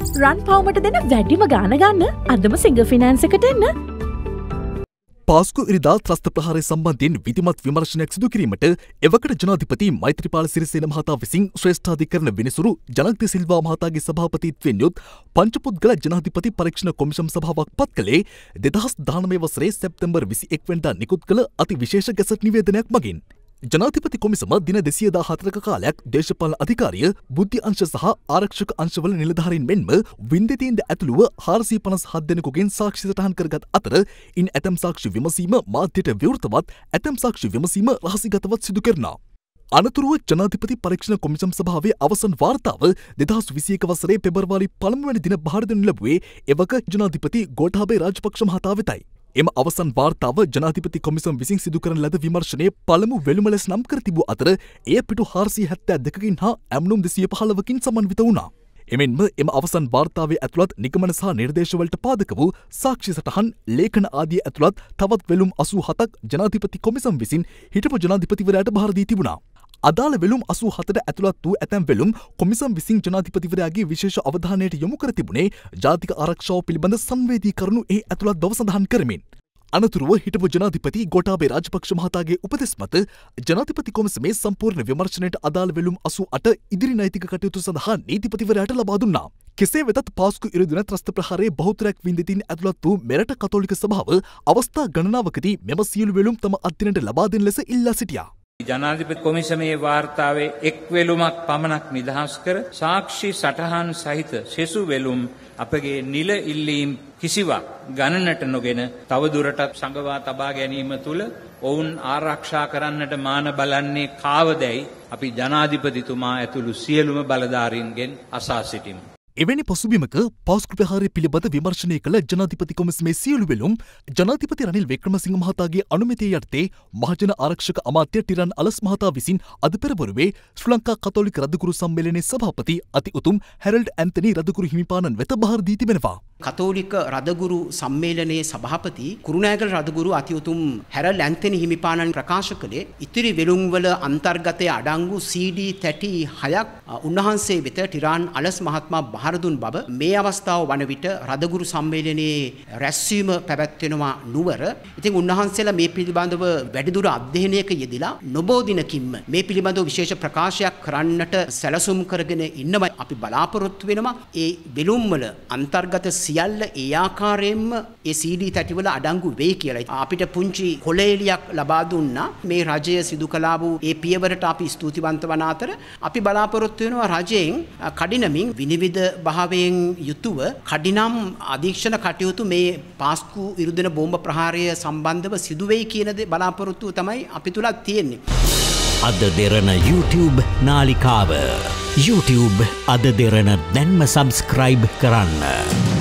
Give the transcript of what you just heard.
රන් පවමට දෙන වැඩිම ගානගන්න අදම සිංහ ෆිනෑන්ස එකට එන්න පාස්කු ඉරිදා ත්‍රස්ත ප්‍රහාරය සම්බන්ධයෙන් විධමත් විමර්ශනයක් සිදු කිරීමට එවකට ජනාධිපති මෛත්‍රපාල සිරිසේන මහතා විසින් ශ්‍රේෂ්ඨාධිකරන වෙනසුරු ජනක්ති සිල්වා මහතාගේ සභාපතිත්වෙන් යුත් පංචපුද්ගල ජනාධිපති පරීක්ෂණ කොමිෂම් සභාවක් පත් කළේ දෙදහස් දානමය වසරේ සැප්තැම්බර් විසි එක්වෙන්ඩා නිකුත් කළ අති විශේෂ ගැසට් නිවේදනයක් මගින්. ජනාතිපති කොමිසම දින දෙසියදා හතරක කාලයක් දේශපාල අධිකාරිය බුද්ධි අංශ සහ ආරක්ෂක අංශවල නිලධාරින් මෙන්ම වින්දතීන්ද ඇතුළුව හාරසී පනස් හදදෙනකුගෙන් සාක්ෂි සටහන් කරගත් අතර ඉන් ඇතම් සාක්ෂි විමසීම මාධ්‍යයට විවෘතවත් ඇතම් සාක්ෂි විමසීම රහසිගතවත් සිදු කරනා. අනතුරුව ජනාතිපති පරීක්ෂණ කොමිසම් සභාවේ අවසන් වාර්තාව දෙදහස් විසියක වසරේ පෙබරවාරි පළමුවැනි දින භාරදන ලැබුවේ එවක ජනාධිපති ගෝඨාබේ රාජපක්ෂ මහතා වෙතයි. එම අවසන් වාර්තාව ජනාධිපති කොමිසම් විසින් සිදුකරන ලද විමර්ශනය පළමු වෙළුම ලෙස නම් කර තිබූ අතර එය පිටු හාරසිය හැත්තෑ දෙකකින් හා ඇම්නුම් දෙසිය පහලවකින් සමන්විත වුණා. එමෙන්ම එම අවසන් වාර්තාවේ ඇතුළත් නිගමන සහ නිර්දේශවලට පාදක වූ සාක්ෂි සටහන් ලේඛන ආදිය ඇතුළත් තවත් වෙළුම් අසූ හතක් ජනාධිපති කොමිසම් විසින් හිටපු ජනාධිපතිවරයට භාරදී තිබුණා. අදාළ වෙළුම් අසූ හතට ඇතුළත් වූ ඇතැම් වෙළුම් කොමිසම් විසින් ජනාධිපතිවරයාගේ විශේෂ අවධානයට යොමු කර තිබුණේ ජාතික ආරක්ෂාව පිළිබඳ සංවේදී කරුණු ඒ ඇතුළත් බව සඳහන් කරමින්. අනතුරුව හිටපු ජනාධිපති ගොටාබේ රාජපක්ෂ මහතාගේ උපදෙස් මත ජනාධිපති කොමසමේ සම්පූර්ණ විමර්ශනයට අදාළ වෙළුම් අසු අට ඉදිරි නෛතික කටයුතු සඳහා නීතිපතිවරයට ලබා දුන්නා. කෙසේ වෙතත් පාස්කු ඉරදින ත්‍රස්ත ප්‍රහාරයේ බහුතරයක් වින්දිතින් ඇතුළත් වූ මෙරට කතෝලික සභාව අවස්ථා ගණනාවකදී මෙම සියලු වෙළුම් තම අධ්‍යනට ලබා දෙන ලෙස ඉල්ලා සිටියා. ජනාධිපති කොමිසමේ වාර්තාවේ එක් වෙලුමක් පමණක් නිදහස් කර සාක්ෂි සටහන් සහිත සෙසු වෙලුම් අපගේ නිල ඉල්ලීම් කිසිවක් ගණනට නොගෙන තවදුරටත් සඟවා තබා ගැනීම තුළ ඔවුන් ආරක්ෂා කරන්නට මාන බලන්නේ කාවදැයි අපි ජනාධිපතිතුමා ඇතුළු සියලුම බලධාරීන්ගෙන් අසා සිටිමු. එවැනි පසුබිමක පාස්කෘපහාරය පිළිබඳ විමර්ශනය කළ ජනාධිපති කොමස්මේ සියලු වෙලුම් ජනාධිපති රනිල් වික්‍රමසිංහ මහතාගේ අනුමැතිය යටතේ මහජන ආරක්ෂක අමාත්‍ය ටිරන් අලස් මහතා විසින් අද පෙරවරුවේ ශ්‍රී ලංකා කතෝලික රදගුරු සම්මේලනයේ සභාපති අති උතුම් හැරල්ඩ් ඇන්තනි රදගුරු හිමිපාණන් වෙත බාර දී තිබෙනවා. කතෝලික රදගුරු සම්මේලනයේ සභාපති කුරුණෑගල රදගුරු අතිඋතුම් හැරල් ඇන්තනි හිමිපාණන් ප්‍රකාශ කළේ ඉතිරි වෙළුම්වල අන්තර්ගතය අඩංගු CD තැටි හයක් උන්වහන්සේ වෙත ටිරාන් අලස් මහත්මයා බහර දුන් බව මේ අවස්ථාව වන විට රදගුරු සම්මේලනයේ රැස්වීම පැවැත්වෙනවා නුවර. ඉතින් උන්වහන්සේලා මේ පිළිබඳව වැඩිදුර අධ්‍යයනයක යෙදලා නොබෝධිනකින්ම මේ පිළිබඳව විශේෂ ප්‍රකාශයක් කරන්නට සැලසුම් කරගෙන ඉන්නවයි අපි බලාපොරොත්තු වෙනවා. ඒ වෙළුම්වල අන්තර්ගත CD සියල්ල ඒ ආකාරයෙන්ම ඒ CD තැටිවල අඩංගු වෙයි කියලා. අපිට පුංචි කොළේලියක් ලබා දුන්නා. මේ රජය සිදු කළා වූ ඒ පියවරට අපි ස්තුතිවන්ත වන අතර අපි බලාපොරොත්තු වෙනවා රජයෙන් කඩිනමින් විනිවිද භාවයෙන් යුතුව කඩිනම් අධීක්ෂණ කටයුතු මේ පාස්කු ඉරුදෙන බෝම්බ ප්‍රහාරය සම්බන්ධව සිදුවෙයි කියන බලාපොරොත්තුව තමයි අපි තුලත් තියෙන්නේ. අද දෙරන YouTube නාලිකාව YouTube අද දෙරන දැන්ම සබස්ක්‍රයිබ් කරන්න.